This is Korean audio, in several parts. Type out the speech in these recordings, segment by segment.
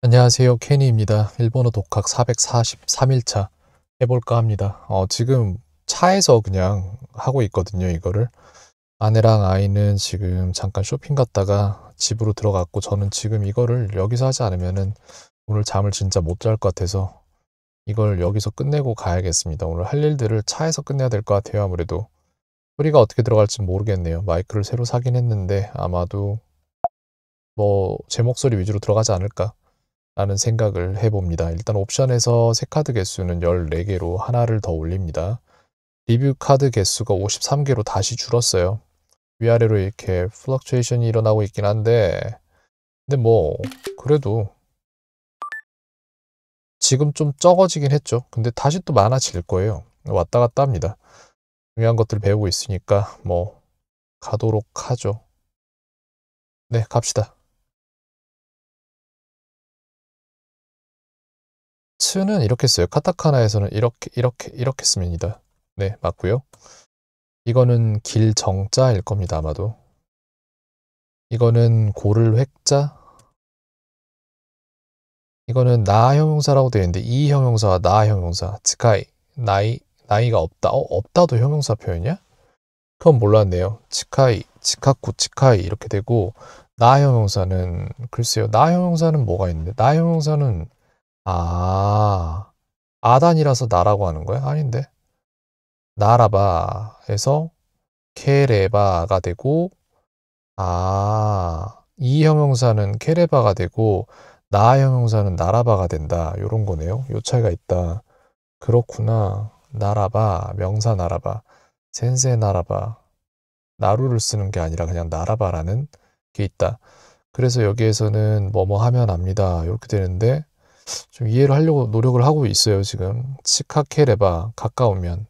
안녕하세요 케니입니다. 일본어 독학 443일차 해볼까 합니다. 어, 지금 차에서 그냥 하고 있거든요 이거를 아내랑 아이는 지금 잠깐 쇼핑 갔다가 집으로 들어갔고 저는 지금 이거를 여기서 하지 않으면은 오늘 잠을 진짜 못 잘 것 같아서 이걸 여기서 끝내고 가야겠습니다. 오늘 할 일들을 차에서 끝내야 될 것 같아요 아무래도 소리가 어떻게 들어갈지 모르겠네요. 마이크를 새로 사긴 했는데 아마도 뭐 제 목소리 위주로 들어가지 않을까 라는 생각을 해봅니다. 일단 옵션에서 새 카드 개수는 14개로 하나를 더 올립니다. 리뷰 카드 개수가 53개로 다시 줄었어요. 위아래로 이렇게 플럭트레이션이 일어나고 있긴 한데 근데 뭐 그래도 지금 좀 적어지긴 했죠. 근데 다시 또 많아질 거예요. 왔다 갔다 합니다. 중요한 것들 배우고 있으니까 뭐 가도록 하죠. 네, 갑시다. 스는 이렇게 써요. 카타카나에서는 이렇게 이렇게 이렇게 씁니다. 네, 맞고요. 이거는 길 정자일 겁니다, 아마도. 이거는 고를 획자. 이거는 나 형용사라고 되어 있는데 이 형용사와 나 형용사, 치카이 나이, 나이가 없다. 어, 없다도 형용사 표현이야? 그건 몰랐네요. 치카이, 치카쿠, 치카이 이렇게 되고 나 형용사는 글쎄요. 나 형용사는 뭐가 있는데? 나 형용사는 아, 아단이라서 나라고 하는 거야? 아닌데. 나라바 해서 케레바가 되고, 아, 이 형용사는 케레바가 되고, 나 형용사는 나라바가 된다. 요런 거네요. 요 차이가 있다. 그렇구나. 나라바, 명사 나라바, 센세 나라바. 나루를 쓰는 게 아니라 그냥 나라바라는 게 있다. 그래서 여기에서는 뭐뭐 하면 합니다. 이렇게 되는데 좀 이해를 하려고 노력을 하고 있어요, 지금. 치카케레바, 가까우면.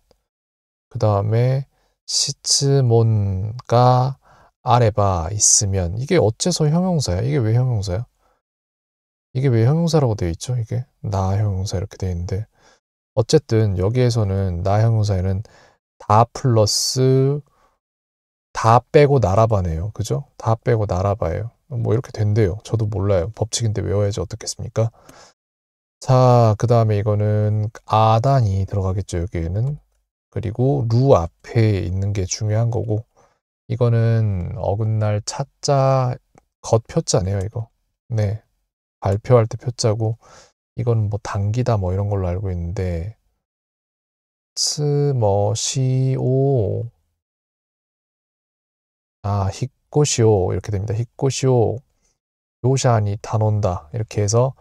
그 다음에 시츠몬가 아레바 있으면 이게 어째서 형용사야? 이게 왜 형용사야? 이게 왜 형용사라고 되어 있죠? 이게 나 형용사 이렇게 되어 있는데 어쨌든 여기에서는 나 형용사에는 다 플러스 다 빼고 나라바네요. 그죠? 다 빼고 나라바예요. 뭐 이렇게 된대요. 저도 몰라요. 법칙인데 외워야지 어떻겠습니까? 자, 그 다음에 이거는 아단이 들어가겠죠, 여기에는. 그리고 루 앞에 있는 게 중요한 거고, 이거는 어긋날 차자, 겉표자네요, 이거. 네. 발표할 때 표자고, 이건 뭐 당기다 뭐 이런 걸로 알고 있는데, 스, 뭐, 시, 오. 아, 히꼬시오. 이렇게 됩니다. 히꼬시오. 요샤니 단논다 이렇게 해서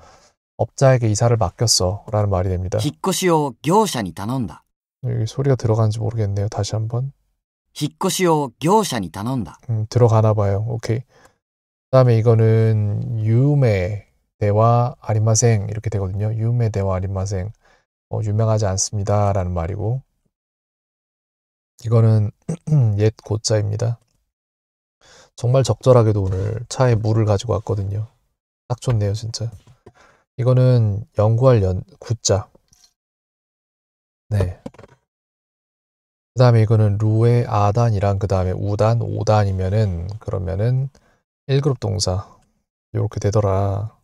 업자에게 이사를 맡겼어 라는 말이 됩니다. 引っ越しを業者に頼んだ。 여기 소리가 들어가는지 모르겠네요. 다시 한번 引っ越しを業者に頼んだ。 음, 들어가나 봐요. 오케이. 그다음에 이거는 유메 대화 아리마생 이렇게 되거든요. 유메 대화 아리마생 어, 유명하지 않습니다라는 말이고 이거는 옛 고자입니다. 정말 적절하게도 오늘 차에 물을 가지고 왔거든요. 딱 좋네요, 진짜. 이거는 연구할 연, 구자. 네. 그 다음에 이거는 루에 아단이랑 그 다음에 우단, 오단이면은 그러면은 1그룹 동사. 이렇게 되더라.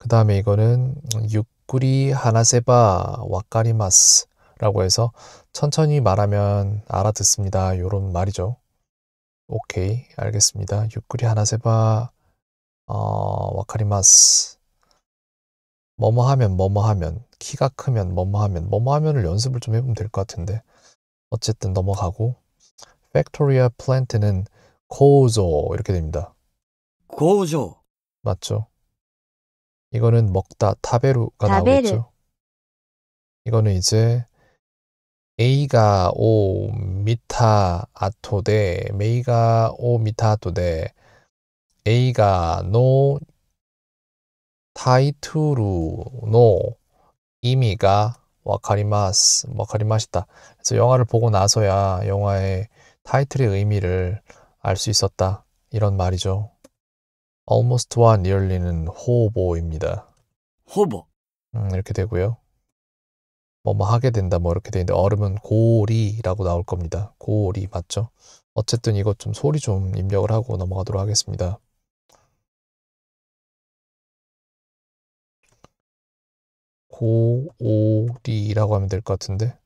그 다음에 이거는 육구리 하나세바 와까리마스 라고 해서 천천히 말하면 알아듣습니다. 요런 말이죠. 오케이 알겠습니다. 육구리 하나세바 어, 와카리마스 뭐뭐 하면 뭐뭐 하면 키가 크면 뭐뭐 하면 뭐뭐 하면을 연습을 좀 해보면 될 것 같은데 어쨌든 넘어가고 팩토리아 플랜트는 고조 이렇게 됩니다. 고조 맞죠? 이거는 먹다 타베루가 타베르. 나오겠죠. 이거는 이제 에이가오 미타 아토데 메이가 오 미타 아토데 에이가노 タイトルの意味がわかります。わかりました。 그래서 영화를 보고 나서야 영화의 타이틀의 의미를 알 수 있었다. 이런 말이죠. almost와 n e a 는 호보입니다. 호보. 음, 이렇게 되고요. 뭐 뭐 하게 된다 뭐 이렇게 되는데 얼음은 고리라고 나올 겁니다. 고리 맞죠? 어쨌든 이것 좀 소리 좀 입력을 하고 넘어가도록 하겠습니다. 고오리라고 하면 될 것 같은데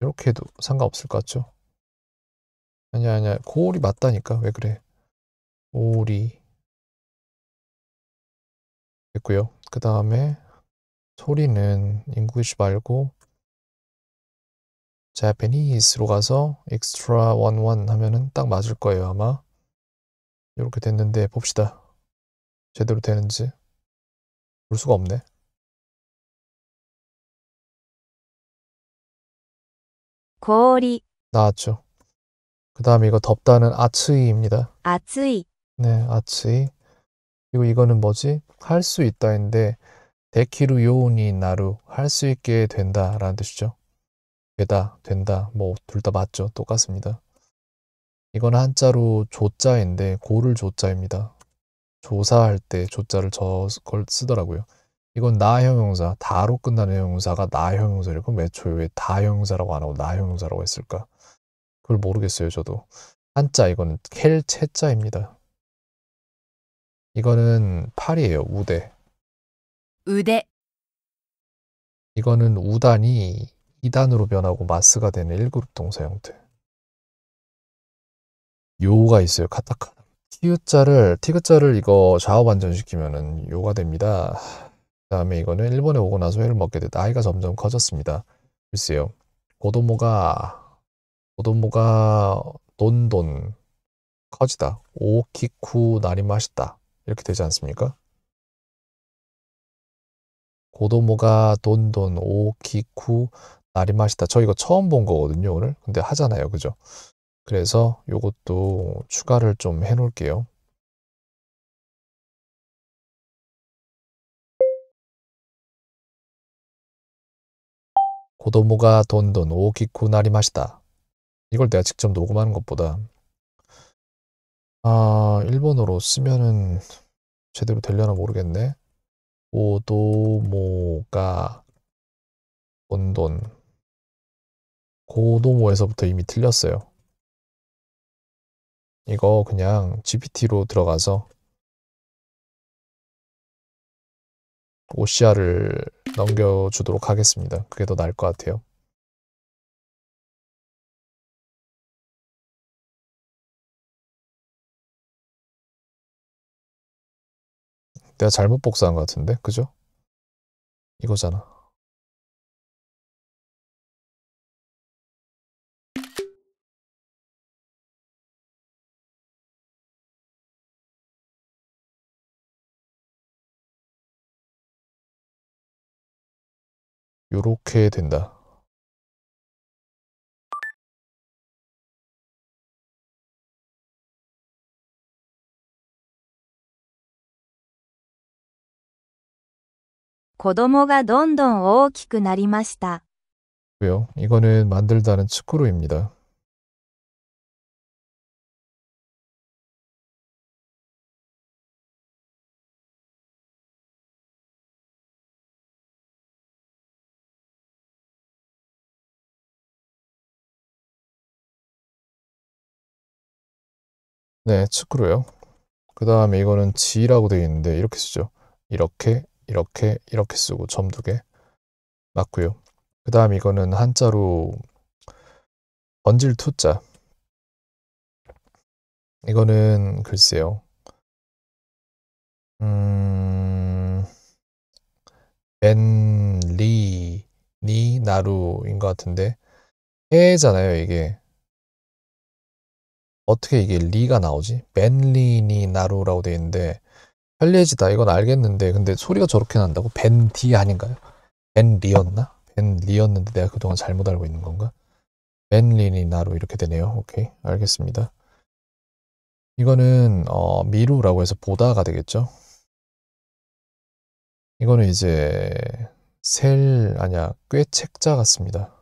이렇게 해도 상관없을 것 같죠? 아니야 아니야 고오리 맞다니까 왜 그래 오리 됐고요 그 다음에 소리는 English 말고 Japanese로 가서 extra o n 하면은 딱 맞을 거예요 아마 이렇게 됐는데 봅시다 제대로 되는지 볼 수가 없네 고리 나왔죠. 그 다음에 이거 덥다는 아츠이입니다. 아츠이. 네, 아츠이. 그리고 이거는 뭐지? 할 수 있다인데 데키루 요온이 나루 할 수 있게 된다라는 뜻이죠. 되다, 된다, 뭐 둘 다 맞죠. 똑같습니다. 이건 한자로 조자인데 고를 조자입니다. 조사할 때 조자를 저걸 쓰더라고요. 이건 나 형용사, 다로 끝나는 형용사가 나 형용사를 그럼 애초에 왜다 형용사라고 안 하고 나 형용사라고 했을까? 그걸 모르겠어요, 저도. 한자 이거는 켈체자입니다. 이거는 팔이에요, 우대. 우대. 이거는 우단이 2단으로 변하고 마스가 되는 1그룹 동사 형태. 요가 있어요, 카타카나. 티읕자를 티귿자를 이거 좌우 반전시키면은 요가 됩니다. 그 다음에 이거는 일본에 오고 나서 회를 먹게 되다 아이가 점점 커졌습니다. 글쎄요. 고도모가 고도모가 돈돈 커지다. 오키쿠 날이 맛있다. 이렇게 되지 않습니까? 고도모가 돈돈 오키쿠 날이 맛있다. 저 이거 처음 본 거거든요, 오늘. 근데 하잖아요. 그죠? 그래서 이것도 추가를 좀 해 놓을게요. 고도모가 돈돈 오키쿠 나리마시다. 이걸 내가 직접 녹음하는 것보다 아 일본어로 쓰면은 제대로 되려나 모르겠네. 오도모가 돈돈 고도모에서부터 이미 틀렸어요. 이거 그냥 GPT로 들어가서 오 c 아를 넘겨주도록 하겠습니다. 그게 더 나을 것 같아요. 내가 잘못 복사한 것 같은데, 그죠? 이거잖아. 요렇게 된다. 고도모가 돈돈 大きくなりました. 왜요? 이거는 만들다는 축구로입니다. 네, 축구로요. 그 다음에 이거는 G라고 되어 있는데 이렇게 쓰죠. 이렇게, 이렇게, 이렇게 쓰고 점 두 개. 맞고요. 그 다음 이거는 한자로 번질 투자. 이거는 글쎄요. 음, 엔, 리 니, 나루인 것 같은데, 해잖아요, 이게. 어떻게 이게 리가 나오지? 벤리니 나루라고 되어 있는데 리해지다 이건 알겠는데 근데 소리가 저렇게 난다고? 벤 디 아닌가요? 벤리였나? 벤리였는데 내가 그동안 잘못 알고 있는 건가? 벤리니 나루 이렇게 되네요. 오케이 알겠습니다. 이거는 어, 미루라고 해서 보다가 되겠죠? 이거는 이제 셀 아니야 꽤책자 같습니다.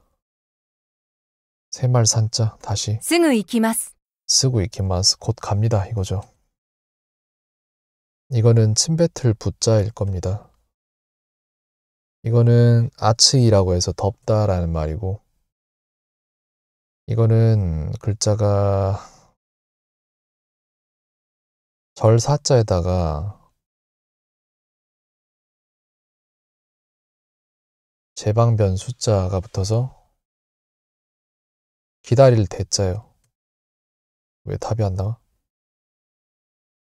세 말 산자 다시. 승우 이키마스 쓰고 있기만 곧 갑니다 이거죠. 이거는 침뱉을 붓자일 겁니다. 이거는 아츠이라고 해서 덥다라는 말이고 이거는 글자가 절사자에다가 제방변 숫자가 붙어서 기다릴 대자요. 왜 답이 안 나와?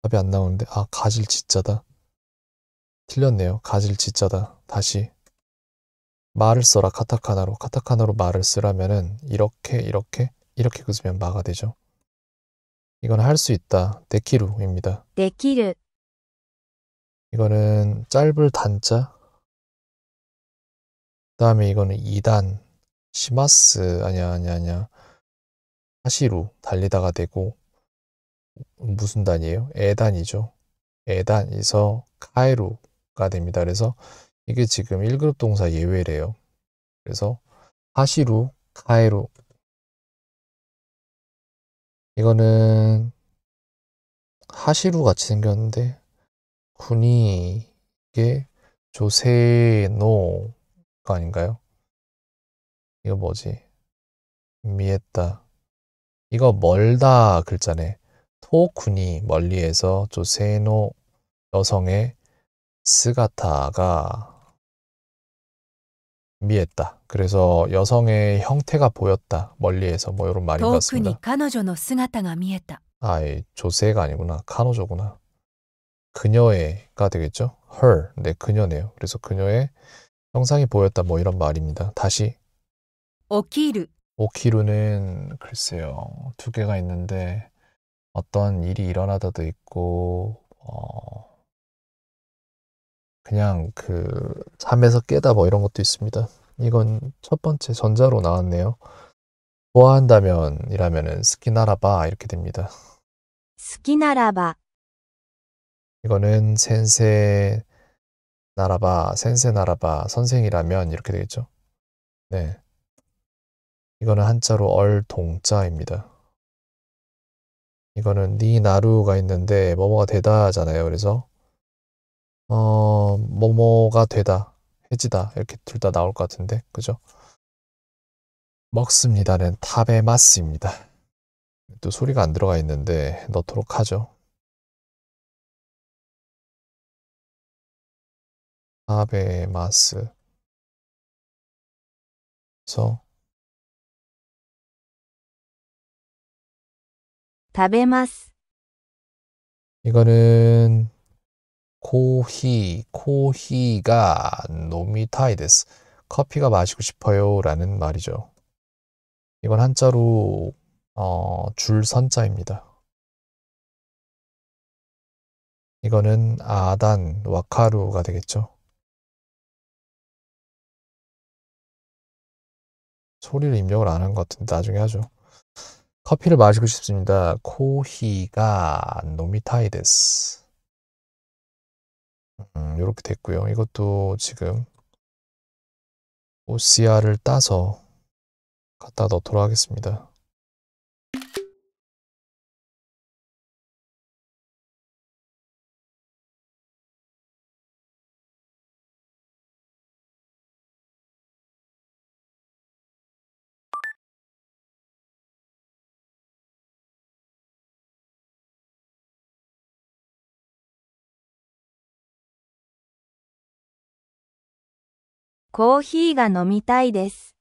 답이 안 나오는데 아 가질 지자다 틀렸네요 가질 지자다 다시 말을 써라 카타카나로 카타카나로 말을 쓰라면은 이렇게 이렇게 이렇게 그으면 마가 되죠 이건 할 수 있다 데키루입니다 데키루 이거는 짧을 단자 그 다음에 이거는 2단 시마스 아니야 아니야 아니야 하시루 달리다가 되고 무슨 단이에요? 에단이죠. 에단에서 카이루가 됩니다. 그래서 이게 지금 1그룹 동사 예외래요. 그래서 하시루 카이루 이거는 하시루 같이 생겼는데 군이 이게 조세노가 아닌가요? 이거 뭐지? 미했다. 이거 멀다 글자네. 토쿠니 멀리에서 조세노 여성의 스가타가 미했다. 그래서 여성의 형태가 보였다. 멀리에서 뭐 이런 말인 것 같습니다. 카노조 스가타가 미했다. 아, 이 조세가 아니구나. 카노조구나. 그녀의가 되겠죠? her. 네, 그녀네요. 그래서 그녀의 형상이 보였다. 뭐 이런 말입니다. 다시 오키르 5kg는 글쎄요, 두 개가 있는데, 어떤 일이 일어나다도 있고, 어, 그냥 그, 잠에서 깨다 뭐 이런 것도 있습니다. 이건 첫 번째 전자로 나왔네요. 좋아한다면, 뭐 이라면은 스키나라바 이렇게 됩니다. 스키나라바. 이거는 센세 나라바, 센세 나라바, 선생이라면 이렇게 되겠죠. 네. 이거는 한자로 얼동자입니다. 이거는 니나루가 있는데 뭐뭐가 되다잖아요. 그래서 어 뭐뭐가 되다, 해지다 이렇게 둘 다 나올 것 같은데 그죠? 먹습니다는 타베마스입니다. 또 소리가 안 들어가 있는데 넣도록 하죠. 타베마스. 그래서 食べます. 이거는 코히, 코히가 노미타이です. 커피가 마시고 싶어요라는 말이죠. 이건 한자로 어, 줄 선자입니다. 이거는 아단 와카루가 되겠죠. 소리를 입력을 안 한 것 같은데 나중에 하죠. 커피를 마시고 싶습니다. 코히가 노미타이 데스. 음, 이렇게 됐고요. 이것도 지금 오시아를 따서 갖다 넣도록 하겠습니다. コーヒ飲みたいです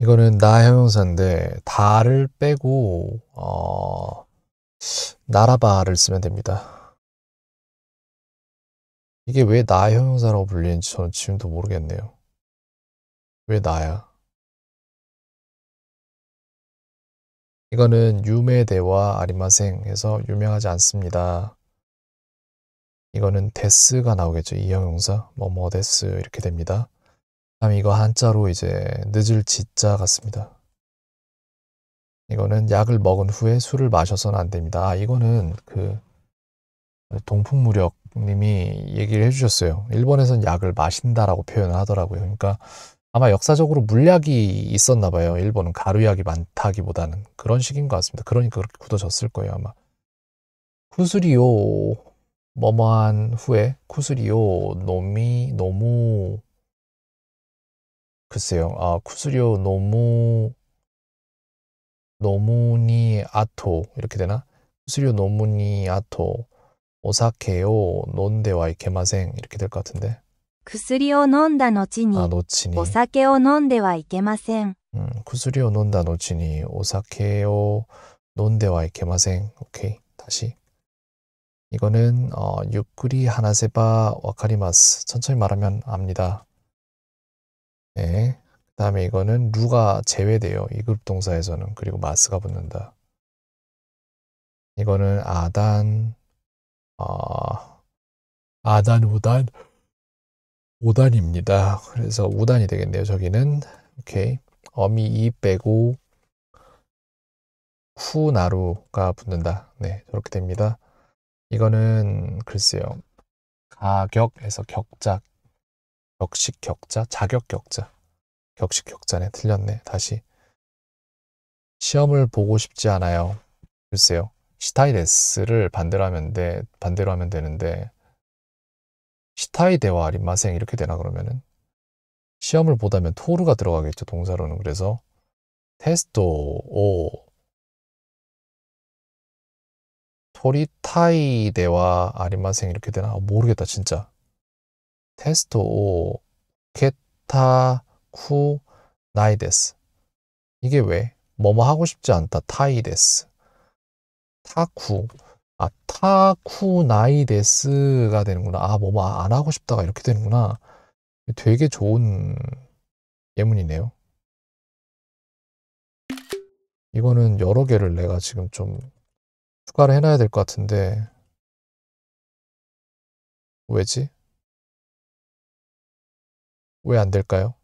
이거는 나 형용사인데 다 를 빼고 어, 나라바를 쓰면 됩니다. 이게 왜 나 형용사라고 불리는지 저는 지금도 모르겠네요. 왜 나야? 이거는 유메대와 아리마생에서 유명하지 않습니다. 이거는 데스가 나오겠죠. 이형용사 뭐뭐 데스 이렇게 됩니다. 다음 이거 한자로 이제 늦을 지자 같습니다. 이거는 약을 먹은 후에 술을 마셔서는 안 됩니다. 아, 이거는 그 동풍무력님이 얘기를 해주셨어요. 일본에선 약을 마신다라고 표현을 하더라고요. 그러니까 아마 역사적으로 물약이 있었나 봐요. 일본은 가루약이 많다기보다는 그런 식인 것 같습니다. 그러니까 그렇게 굳어졌을 거예요 아마. 후수리요 뭐뭐한 후에 쿠스리오 놈이 너무 글쎄요. 아, 쿠스리오 너무 너무니 아토 이렇게 되나? 쿠스리오 너무니 아토 오사케요 논데와 이케마생 이렇게 될것 같은데. 쿠스리오 논다 노치니 아, 노치니 오사케요 논데와 이케마생. 음, 쿠스리오 논다 노치니 오사케요 논데와 이케마생. 오케이. 다시. 이거는 어, 유쿠리 하나세바 와카리마스 천천히 말하면 압니다. 네. 그 다음에 이거는 루가 제외돼요. 이급 동사에서는 그리고 마스가 붙는다. 이거는 아단 어, 아단 우단 우단입니다 그래서 우단이 되겠네요. 저기는 오케이 어미 이 빼고 후나루가 붙는다. 네, 저렇게 됩니다. 이거는 글쎄요. 가격에서 격자, 격식 격자, 자격 격자, 격식 격자네. 틀렸네. 다시. 시험을 보고 싶지 않아요. 글쎄요. 시타이데스를 반대로 하면 돼. 반대로 하면 되는데 시타이데와 아린마생 이렇게 되나 그러면은 시험을 보다면 토르가 들어가겠죠 동사로는 그래서 테스토 오 토리타이 대와 아리만생 이렇게 되나? 아, 모르겠다 진짜. 테스트 오 게타 쿠 나이 데스 이게 왜? 뭐뭐 하고 싶지 않다 타이 데스 타쿠 아 타쿠 나이 데스가 되는구나 아 뭐뭐 안 하고 싶다가 이렇게 되는구나 되게 좋은 예문이네요 이거는 여러 개를 내가 지금 좀 추가를 해놔야 될 것 같은데 왜지? 왜 안 될까요?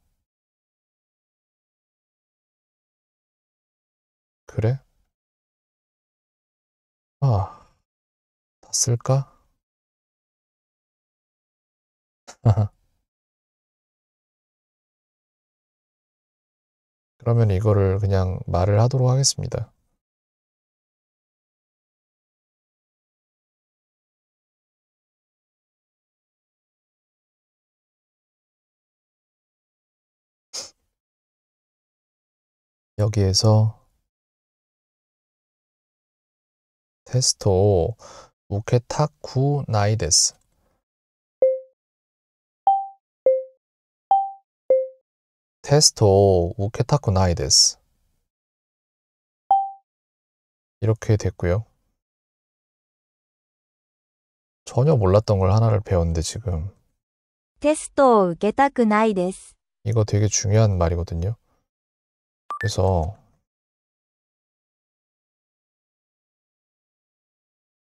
그래? 아, 다 쓸까? 그러면 이거를 그냥 말을 하도록 하겠습니다. 여기에서 테스토 우케타쿠 나이데스 테스토 우케타쿠 나이데스 이렇게 됐고요. 전혀 몰랐던 걸 하나를 배웠는데 지금 테스토 우케타쿠 나이데스 이거 되게 중요한 말이거든요. 그래서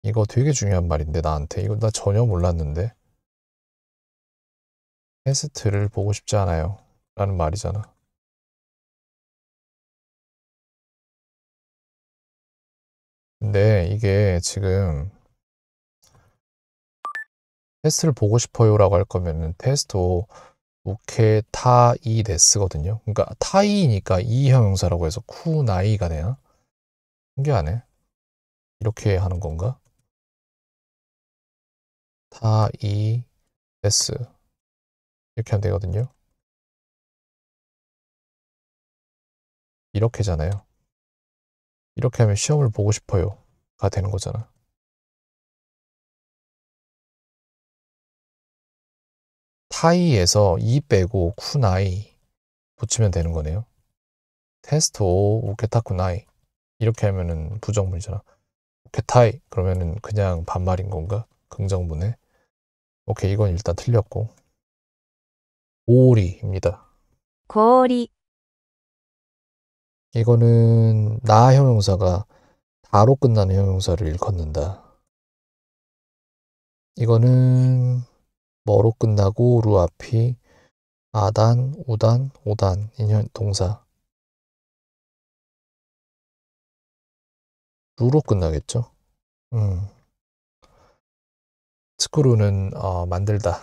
이거 되게 중요한 말인데 나한테 이거 나 전혀 몰랐는데 테스트를 보고 싶지 않아요 라는 말이잖아 근데 이게 지금 테스트를 보고 싶어요 라고 할 거면은 테스트 오케 타이 데스거든요. 네 그러니까 타이니까 이 형용사라고 해서 쿠나이가 되나? 신기하네. 이렇게 하는 건가? 타이 데스 이렇게 하면 되거든요. 이렇게잖아요. 이렇게 하면 시험을 보고 싶어요가 되는 거잖아. 하이에서 이 빼고 쿠나이 붙이면 되는 거네요. 테스트 오 오케타쿠나이 이렇게 하면은 부정문이잖아. 오케타이 그러면은 그냥 반말인 건가? 긍정문에. 오케이 이건 일단 틀렸고 오리입니다. 고리 이거는 나 형용사가 다로 끝나는 형용사를 일컫는다. 이거는 뭐로 끝나고 루 앞이 아단, 우단, 오단 인현 동사 루로 끝나겠죠. 음. 스크루는 어, 만들다.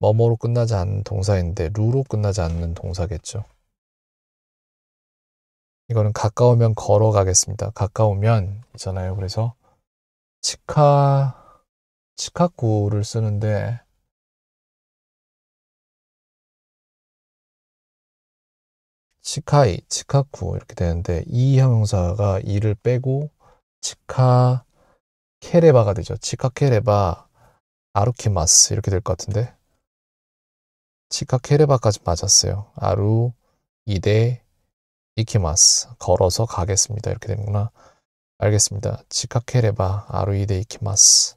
뭐뭐로 끝나지 않는 동사인데 루로 끝나지 않는 동사겠죠. 이거는 가까우면 걸어가겠습니다. 가까우면 있잖아요. 그래서 치카 치카쿠를 쓰는데 치카이, 치카쿠 이렇게 되는데 이 형용사가 이를 빼고 치카 케레바가 되죠. 치카 케레바 아루키마스 이렇게 될 것 같은데 치카 케레바까지 맞았어요. 아루 이데 이키마스 걸어서 가겠습니다. 이렇게 되는구나. 알겠습니다. 치카 케레바 아루 이데 이키마스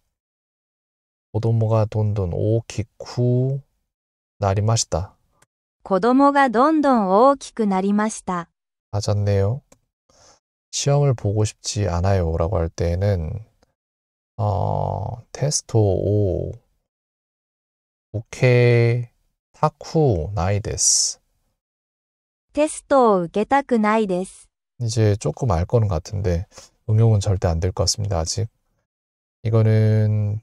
子供が 돈돈 大きくなりました.子供がどんどん大きくなりました. 맞았네요. 시험을 보고 싶지 않아요 라고 할 때에는 어, 테스트 5 우케 타쿠 나이데스 테스트 受けたくないです 이제 조금 알 거는 같은데 응용은 절대 안 될 것 같습니다 아직 이거는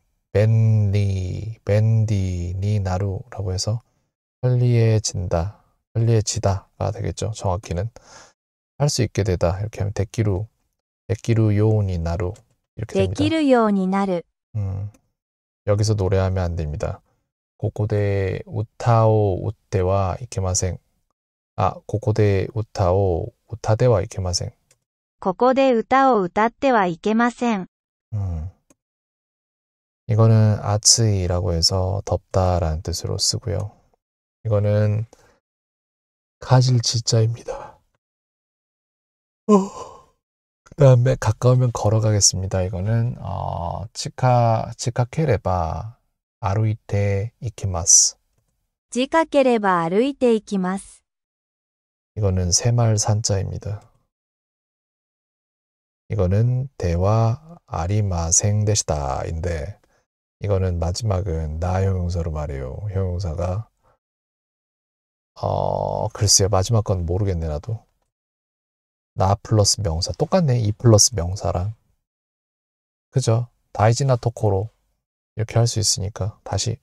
나루라고 해서 편리해진다, 편리해지다가 되겠죠. 정확히는 할 수 있게 되다 이렇게 하면 데끼루, 데끼루 요온이 나루 이렇게 됩니다. 데끼루 요온이 나루. 음, 여기서 노래하면 안 됩니다. 고고대 우타오 우테와 이케마생. 아, 고고대 우타오 우타데와 이케마생. ここで歌を歌ってはいけません。うん。 이거는 아츠이라고 해서 덥다라는 뜻으로 쓰고요. 이거는 가질지자입니다. 어, 그 다음에 가까우면 걸어가겠습니다. 이거는 어, 치카 치카케레바 아루이테 이키마스. 치카케레바 아루이테 이키마스. 이거는 새말 산자입니다. 이거는 대화 아리마생 데시다인데 이거는 마지막은 나 형용사로 말해요. 형용사가 어 글쎄요 마지막 건 모르겠네 나도 나 플러스 명사 똑같네 이 플러스 명사랑 그죠 다이지나 토코로 이렇게 할 수 있으니까 다시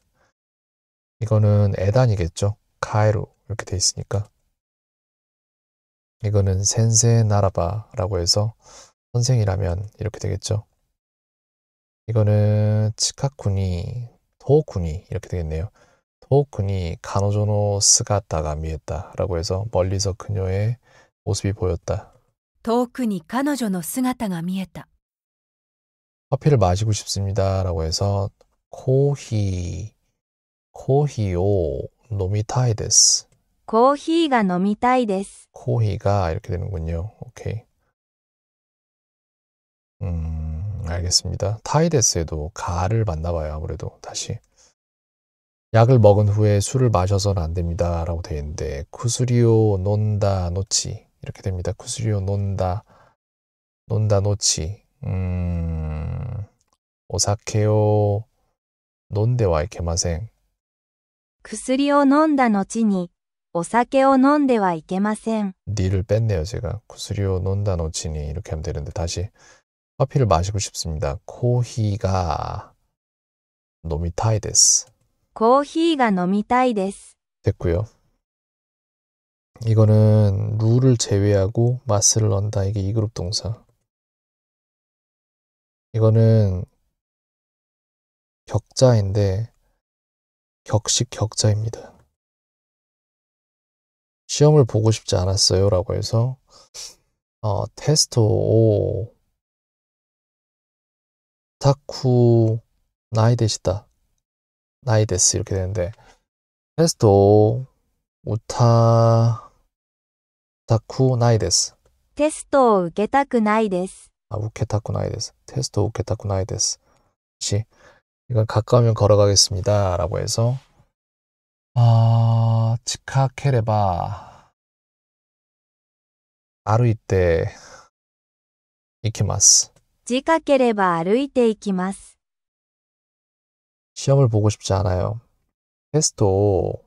이거는 에단이겠죠 가에로 이렇게 돼 있으니까 이거는 센세 나라바라고 해서 선생이라면 이렇게 되겠죠 이거는 치카쿠니 도쿠니 이렇게 되겠네요. 도쿠니 간호조노 스가다가 미했다라고 해서 멀리서 그녀의 모습이 보였다. 도쿠니 간호조노 스가다가 미했다. 커피를 마시고 싶습니다라고 해서 코히 코히오 노미타이데스. 코히가 노미타이데스. 코히가 이렇게 되는군요. 오케이. 음. 알겠습니다. 타이데스에도 가를 맞나 봐요. 아무래도 다시. 약을 먹은 후에 술을 마셔서는 안 됩니다. 라고 되어 있는데 쿠스리오 논다 노치 이렇게 됩니다. 쿠스리오 논다 논다 노치 음... 오사케오 논데와 이케마생 쿠스리오 논다 노치니 오사케오 논데와 이케마생 니를 뺐네요 제가 쿠스리오 논다 노치니 이렇게 하면 되는데 다시 커피를 마시고 싶습니다. 코히가 노미타이 데스. 코히가 노미타이 데스. 됐고요. 이거는 룰을 제외하고 맛을 넣는다. 이게 2그룹 동사. 이거는 격자인데 격식 격자입니다. 시험을 보고 싶지 않았어요. 라고 해서 어, 테스트 오 타쿠 나이 데시다 나이 데스 이렇게 되는데 테스토 우타 타쿠 나이 데스 테스토 우케타쿠 나이 데스 아 우케타쿠 나이 데스 테스토 우케타쿠 나이 데스 혹시 이건 가까우면 걸어가겠습니다 라고 해서 아 치카케레바 아루 이때 이케마스 近ければ歩いていきます。試合を보고싶지않아 요。 テスト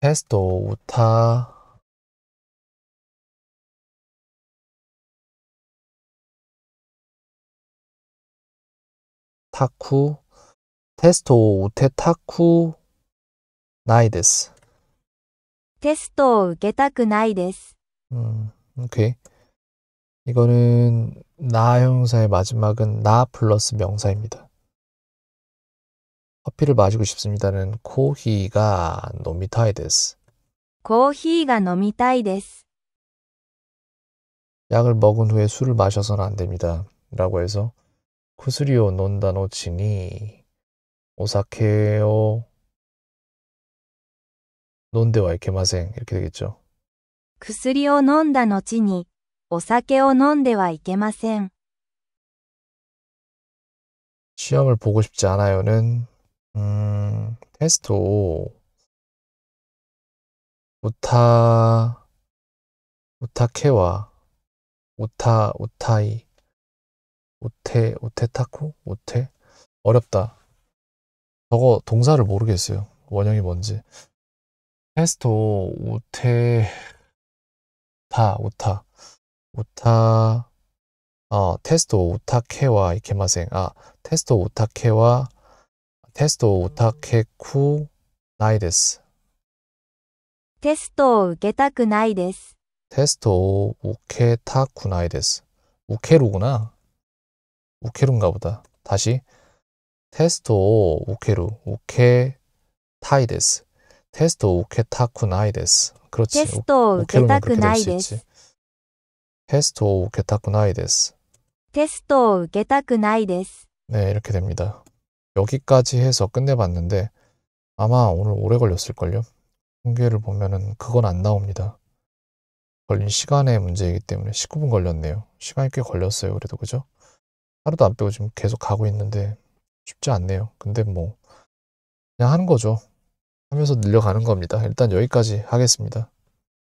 テストを歌타쿠테스토우테타쿠ないです。テストを受けたくないです。 음, 오케이. 이거는 나 형사의 마지막은 나 플러스 명사입니다. 커피를 마시고 싶습니다는 코히가 노미타이데스. 코히가 노미타이데스. 약을 먹은 후에 술을 마셔서는 안 됩니다. 라고 해서 쿠스리오 논다노치니 오사케오 논데와 이케마생 이렇게 되겠죠. 薬を飲んだ後にお酒を飲んではいけません. 시험을 보고 싶지 않아요는 음, 테스트 5 우타 우타케와 우타 우타이 우테 우테타쿠 우테 어렵다. 저거 동사를 모르겠어요. 원형이 뭔지. 페스토 오테 타 오타 오타 어 아, 테스토 오타케와 이케마생 아 테스토 오타케와 테스토 오타케쿠 나이데스 테스토 우케타쿠 나이데스 테스토 우케타쿠 나이데스 우케루구나 우케루인가 보다 다시 테스토 우케루 우케타이데스 테스トを케타쿠나이데스す그렇 지。 テストを受けたくないですテストを受けたくないですテストを受けたくない이렇게됩니 다。 여기까지 해서 끝내봤는데 아마 오늘 오래 걸렸을걸요. 통계를 보면은 그건 안 나옵니다. 걸린 시간의 문제이기 때문에 19분 걸렸네요. 시간이 꽤 걸렸어요. 그래도 그죠? 하루도 안 빼고 지금 계속 가고 있는데 쉽지 않네요. 근데 뭐 그냥 하는 거죠. 하면서 늘려가는 겁니다. 일단 여기까지 하겠습니다.